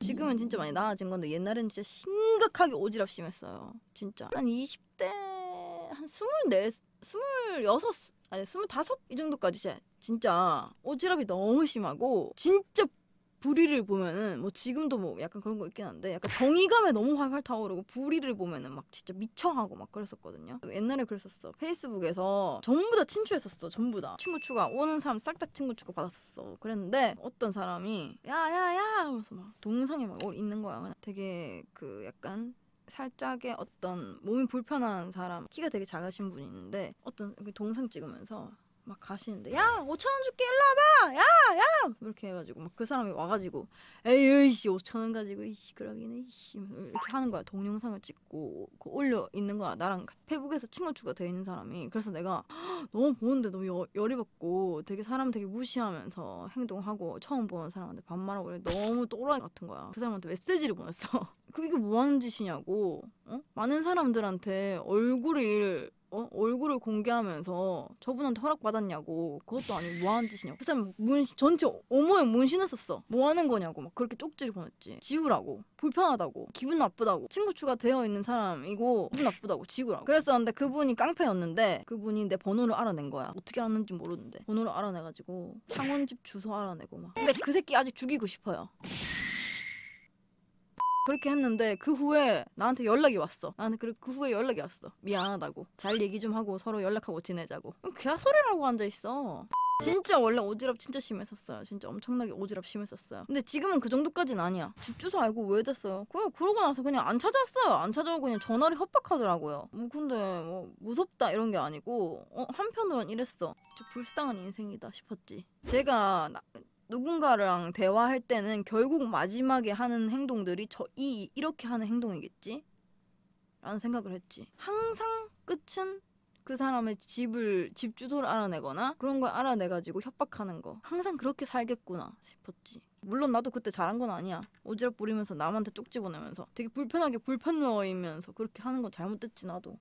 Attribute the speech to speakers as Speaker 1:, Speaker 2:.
Speaker 1: 지금은 진짜 많이 나아진 건데 옛날에는 진짜 심각하게 오지랖 심했어요. 진짜 한 20대 한 24, 26 아니 25 이 정도까지 진짜 오지랖이 너무 심하고 진짜 불의를 보면은 뭐 지금도 뭐 약간 그런 거 있긴 한데 약간 정의감에 너무 활활 타오르고 불의를 보면은 막 진짜 미쳐하고 막 그랬었거든요. 옛날에 그랬었어. 페이스북에서 전부 다 친추했었어. 전부 다 친구 추가 오는 사람 싹 다 친구 추가 받았었어. 그랬는데 어떤 사람이 야야야 하면서 막 동영상에 막 있는 거야. 그냥 되게 그 약간 살짝의 어떤 몸이 불편한 사람 키가 되게 작으신 분이 있는데 어떤 그 동상 찍으면서 막 가시는데 야 5천 원 줄게 일로 와봐 야야 야! 이렇게 해가지고 막 그 사람이 와가지고 에이 씨 5천 원 가지고 이씨 그러기는 이씨 이렇게 하는 거야 동영상을 찍고 그 올려 있는 거야 나랑 같이. 페북에서 친구 추가 돼 있는 사람이 그래서 내가 너무 보는데 너무 여, 열이 받고 되게 사람 되게 무시하면서 행동하고 처음 보는 사람한테 반말하고 그래 너무 또라이 같은 거야 그 사람한테 메시지를 보냈어 그게 뭐 하는 짓이냐고 어? 많은 사람들한테 얼굴을 얼굴 공개하면서 저분한테 허락받았냐고 그것도 아니고 뭐 하는 짓이냐고 그 사람 문 전체 어머에 문신했었어 뭐 하는 거냐고 막 그렇게 쪽지를 보냈지 지우라고 불편하다고 기분 나쁘다고 친구 추가 되어 있는 사람이고 기분 나쁘다고 지우라고 그랬었는데 그분이 깡패였는데 그분이 내 번호를 알아낸 거야 어떻게 알았는지 모르는데 번호를 알아내가지고 창원집 주소 알아내고 막 근데 그 새끼 아직 죽이고 싶어요 그렇게 했는데 그 후에 나한테 연락이 왔어. 나한테 그, 그 후에 연락이 왔어. 미안하다고. 잘 얘기 좀 하고 서로 연락하고 지내자고. 개소리라고 앉아 있어. 진짜 원래 오지랖 진짜 심했었어요. 진짜 엄청나게 오지랖 심했었어요. 근데 지금은 그 정도까진 아니야. 집 주소 알고 왜 됐어요? 그냥 그러고 나서 그냥 안 찾았어요. 안 찾아오고 그냥 전화를 협박하더라고요. 뭐 근데 뭐 무섭다 이런 게 아니고 어, 한편으론 이랬어. 불쌍한 인생이다 싶었지. 제가 나, 누군가랑 대화할 때는 결국 마지막에 하는 행동들이 저 이 이렇게 하는 행동이겠지? 라는 생각을 했지. 항상 끝은 그 사람의 집을 집 주소를 알아내거나 그런 걸 알아내가지고 협박하는 거 항상 그렇게 살겠구나 싶었지 물론 나도 그때 잘한 건 아니야 오지랖 부리면서 남한테 쪽지 보내면서 되게 불편하게 불편러이면서 그렇게 하는 건 잘못됐지 나도